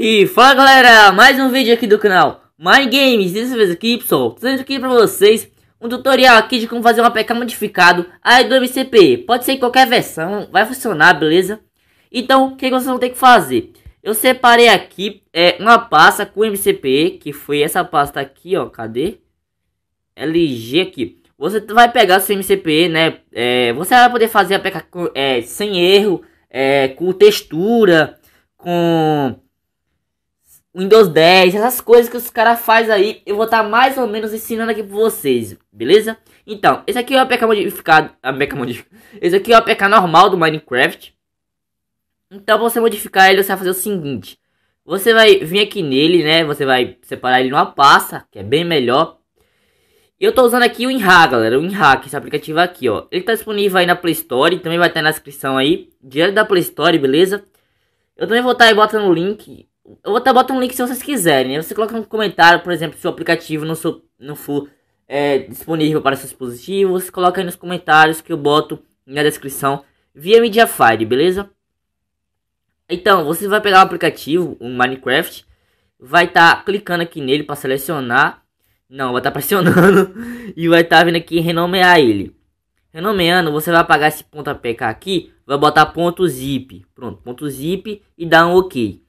E fala galera, mais um vídeo aqui do canal My Games, dessa vez aqui pessoal, trazendo aqui pra vocês um tutorial aqui de como fazer um APK modificado aí do MCP, pode ser em qualquer versão, vai funcionar, beleza? Então, o que vocês vão ter que fazer? Eu separei aqui é, uma pasta com MCP, que foi essa pasta aqui, ó, cadê? LG aqui. Você vai pegar seu MCP, né? É, você vai poder fazer a peca é, sem erro, é, com textura, com Windows 10, essas coisas que os caras fazem aí. Eu vou estar tá mais ou menos ensinando aqui pra vocês, beleza? Então, esse aqui é o APK modificado. A APK modificado. Esse aqui é o APK normal do Minecraft. Então, pra você modificar ele, você vai fazer o seguinte. Você vai vir aqui nele, né? Você vai separar ele numa pasta, que é bem melhor. Eu tô usando aqui o Inha, galera, o Inha, esse aplicativo é aqui, ó. Ele tá disponível aí na Play Store, também vai estar na descrição aí, direto da Play Store, beleza? Eu também vou estar tá aí botando o link, eu vou estar tá, botando um link se vocês quiserem, né? Você coloca um comentário, por exemplo, se o aplicativo não, sou, não for é, disponível para seus dispositivos, você coloca aí nos comentários que eu boto na descrição via Mediafire, beleza? Então, você vai pegar o aplicativo, o Minecraft, vai estar tá clicando aqui nele para selecionar não, vai estar tá pressionando e vai estar tá vindo aqui renomear ele. Renomeando, você vai apagar esse ponto APK aqui, vai botar ponto zip. Pronto, ponto zip e dá um OK.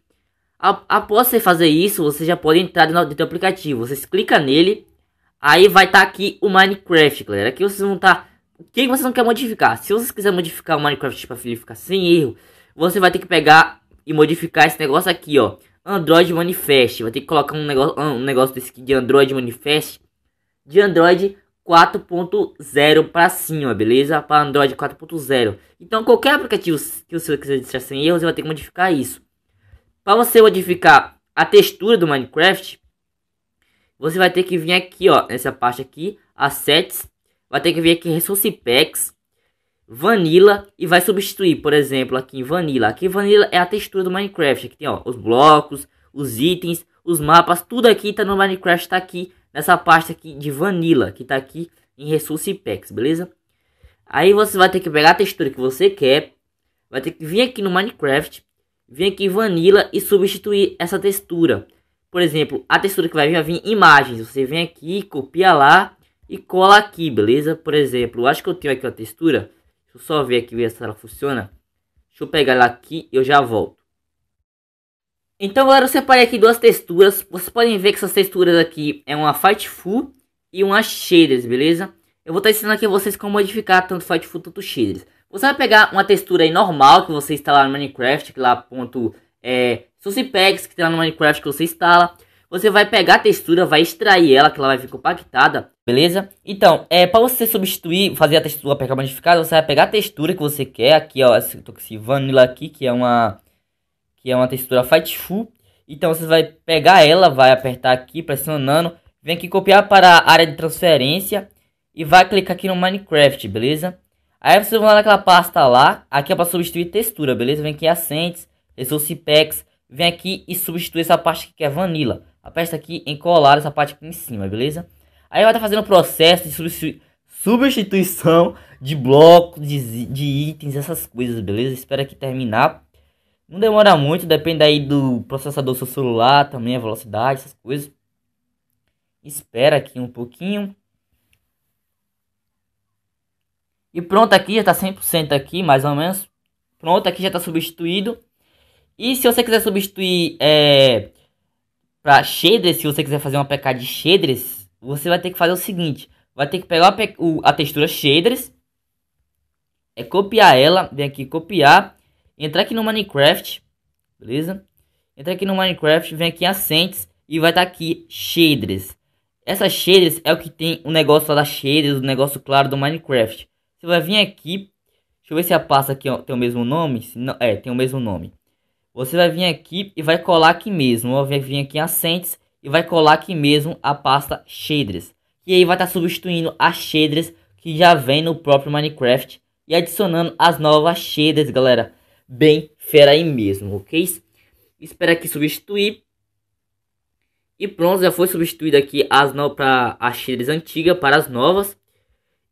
Após você fazer isso, você já pode entrar no do aplicativo. Você clica nele, aí vai estar tá aqui o Minecraft, galera. Aqui vocês vão estar... Tá, o que você não quer modificar? Se você quiser modificar o Minecraft para ele ficar sem erro, você vai ter que pegar e modificar esse negócio aqui, ó. Android Manifest. Vai ter que colocar um negócio, um negócio desse de Android Manifest. De Android 4.0 para cima, beleza? Para Android 4.0. Então qualquer aplicativo que você quiser deixar sem erros, você vai ter que modificar isso. Para você modificar a textura do Minecraft, você vai ter que vir aqui, ó, nessa parte aqui, assets, vai ter que vir aqui em resource packs, Vanilla e vai substituir, por exemplo, aqui em Vanilla. Aqui em Vanilla é a textura do Minecraft. Aqui tem ó, os blocos, os itens, os mapas, tudo aqui tá no Minecraft, tá aqui nessa pasta aqui de Vanilla, que tá aqui em Resource Packs, beleza? Aí você vai ter que pegar a textura que você quer, vai ter que vir aqui no Minecraft, vir aqui em Vanilla e substituir essa textura. Por exemplo, a textura que vai vir, vai vir imagens, você vem aqui, copia lá e cola aqui, beleza? Por exemplo, acho que eu tenho aqui a textura eu só ver aqui ver se ela funciona. Deixa eu pegar ela aqui e eu já volto. Então galera, eu separei aqui duas texturas. Vocês podem ver que essas texturas aqui é uma Fightful e uma Shaders, beleza? Eu vou estar tá ensinando aqui a vocês como modificar tanto Fightful quanto Shaders. Você vai pegar uma textura aí normal que você instala no Minecraft, que lá ponto é, Suspex, que tem lá no Minecraft que você instala. Você vai pegar a textura, vai extrair ela, que ela vai ficar compactada, beleza? Então, é para você substituir, fazer a textura pegar modificada, você vai pegar a textura que você quer, aqui ó, essa esse vanilla aqui, que é uma que é uma textura fightful. Então você vai pegar ela, vai apertar aqui pressionando, vem aqui copiar para a área de transferência e vai clicar aqui no Minecraft, beleza? Aí você vai naquela pasta lá, aqui é para substituir textura, beleza? Vem aqui em Ascents, Resource Packs, vem aqui e substitui essa parte que é Vanilla. Aperta tá aqui em colar essa parte aqui em cima, beleza? Aí vai estar tá fazendo o processo de substituição de blocos, de, de itens, essas coisas, beleza? Espera que terminar. Não demora muito, depende aí do processador do seu celular, também a velocidade, essas coisas. Espera aqui um pouquinho. E pronto, aqui já está 100% aqui, mais ou menos. Pronto, aqui já está substituído. E se você quiser substituir é, para shaders, se você quiser fazer uma PK de shaders, você vai ter que fazer o seguinte. Vai ter que pegar a, textura shaders. É copiar ela. Vem aqui copiar. Entrar aqui no Minecraft. Beleza? Entrar aqui no Minecraft. Vem aqui em Assentes E vai estar tá aqui shaders. Essa shaders é o que tem o um negócio lá da shaders. O um negócio claro do Minecraft. Você vai vir aqui. Deixa eu ver se a pasta aqui ó, tem o mesmo nome. Não, é, tem o mesmo nome. Você vai vir aqui e vai colar aqui mesmo. vai vir aqui em Assentes e vai colar aqui mesmo a pasta Shaders. E aí vai estar tá substituindo as Shaders que já vem no próprio Minecraft. E adicionando as novas Shaders, galera. Bem fera aí mesmo, ok? Espera aqui substituir. E pronto, já foi substituída aqui as novas para as shaders antigas para as novas.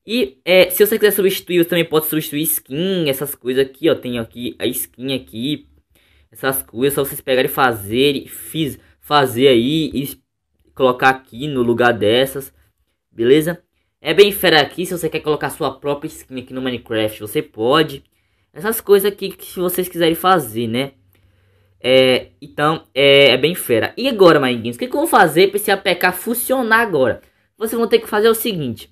E é, se você quiser substituir, você também pode substituir skin, essas coisas aqui, ó. Tem aqui a skin aqui essas coisas, só vocês pegarem e fazerem, fiz, fazer aí e colocar aqui no lugar dessas, beleza? É bem fera aqui, se você quer colocar sua própria skin aqui no Minecraft, você pode. Essas coisas aqui que se vocês quiserem fazer, né? É, então, é, é bem fera. E agora, Minguinhos, o que, que eu vou fazer para esse APK funcionar agora? Vocês vão ter que fazer o seguinte.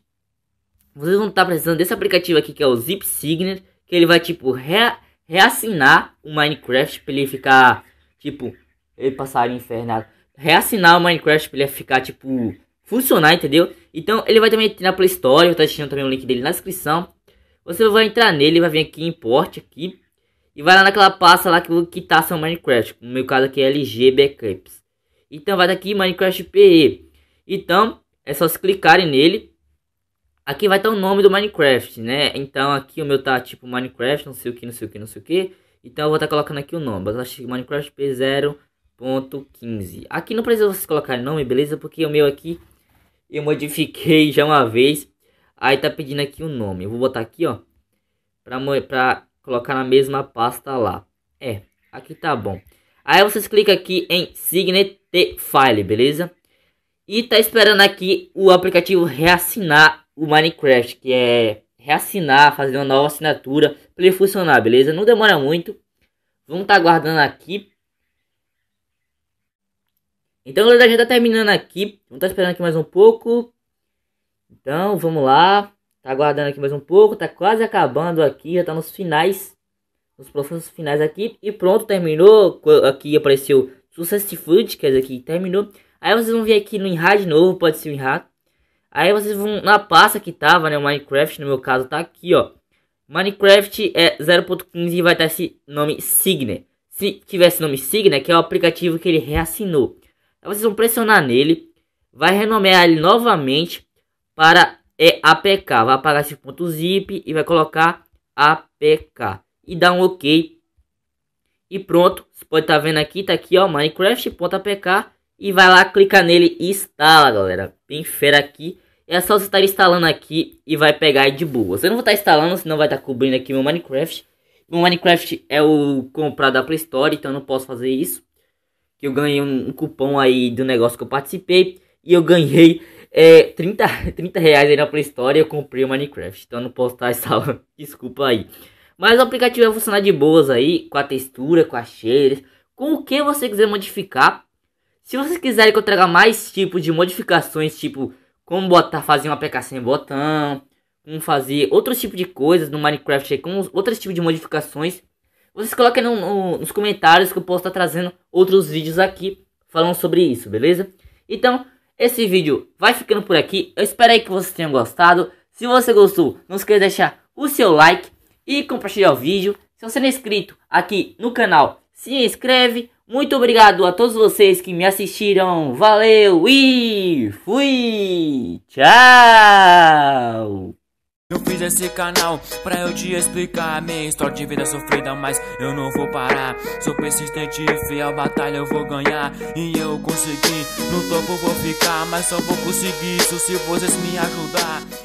Vocês vão estar tá precisando desse aplicativo aqui, que é o Zip Signer. Que ele vai, tipo, rea reassinar o Minecraft pra ele ficar, tipo, ele passar infernado. Né? Reassinar o Minecraft pra ele ficar, tipo, funcionar, entendeu? Então ele vai também na Play Store, eu tô deixando também o link dele na descrição. Você vai entrar nele, vai vir aqui em import aqui. E vai lá naquela pasta lá que, que tá seu Minecraft. No meu caso aqui é LG Backups. Então vai daqui Minecraft PE. Então é só se clicarem nele. Aqui vai estar o nome do Minecraft, né? Então aqui o meu tá tipo Minecraft, não sei o que, não sei o que, não sei o que. Então eu vou estar tá colocando aqui o nome. Eu acho que Minecraft P0.15. Aqui não precisa vocês colocar nome, beleza? Porque o meu aqui eu modifiquei já uma vez. Aí tá pedindo aqui o nome. Eu vou botar aqui, ó. Pra, pra colocar na mesma pasta lá. É, aqui tá bom. Aí vocês clicam aqui em Signet File, beleza? E tá esperando aqui o aplicativo reassinar o Minecraft, que é reassinar, fazer uma nova assinatura para ele funcionar, beleza? Não demora muito. Vamos estar tá aguardando aqui. Então, galera, já tá terminando aqui. Vamos estar tá esperando aqui mais um pouco. Então, vamos lá. Tá aguardando aqui mais um pouco. Tá quase acabando aqui. Já tá nos finais. Nos processos finais aqui. E pronto, terminou. Aqui apareceu Food. quer dizer que terminou. Aí vocês vão ver aqui no de novo. Pode ser o Aí vocês vão na pasta que tava, né? O Minecraft, no meu caso, tá aqui, ó. Minecraft é 0.15 e vai estar esse nome Signer. Se tivesse nome Signer, que é o aplicativo que ele reassinou. Aí vocês vão pressionar nele. Vai renomear ele novamente para é, APK. Vai apagar esse ponto zip e vai colocar APK. E dá um OK. E pronto. Você pode estar tá vendo aqui, tá aqui, ó. Minecraft.apk. E vai lá, clica nele e instala, galera. Bem fera aqui. É só você estar instalando aqui e vai pegar de boa. Você não vai estar instalando, senão vai estar cobrindo aqui meu Minecraft. Meu Minecraft é o comprado da Play Store, então eu não posso fazer isso. Que eu ganhei um, um cupom aí do negócio que eu participei. E eu ganhei é, 30, 30 reais aí na Play Store e eu comprei o Minecraft. Então eu não posso estar instalando, desculpa aí. Mas o aplicativo vai funcionar de boas aí, com a textura, com as cheiras, com o que você quiser modificar. Se vocês quiserem que eu traga mais tipos de modificações, tipo como botar, fazer uma aplicação em botão, como fazer outros tipos de coisas no Minecraft, com outros tipos de modificações. Vocês coloquem no, no, nos comentários que eu posso estar trazendo outros vídeos aqui falando sobre isso, beleza? Então, esse vídeo vai ficando por aqui. Eu espero aí que vocês tenham gostado. Se você gostou, não esqueça de deixar o seu like e compartilhar o vídeo. Se você não é inscrito aqui no canal, se inscreve muito obrigado a todos vocês que me assistiram. Valeu e fui! Tchau! Eu fiz esse canal pra eu te explicar a minha história de vida é sofrida, mas eu não vou parar. Sou persistente e fiel, batalha eu vou ganhar. E eu consegui, no topo vou ficar, mas só vou conseguir isso se vocês me ajudar.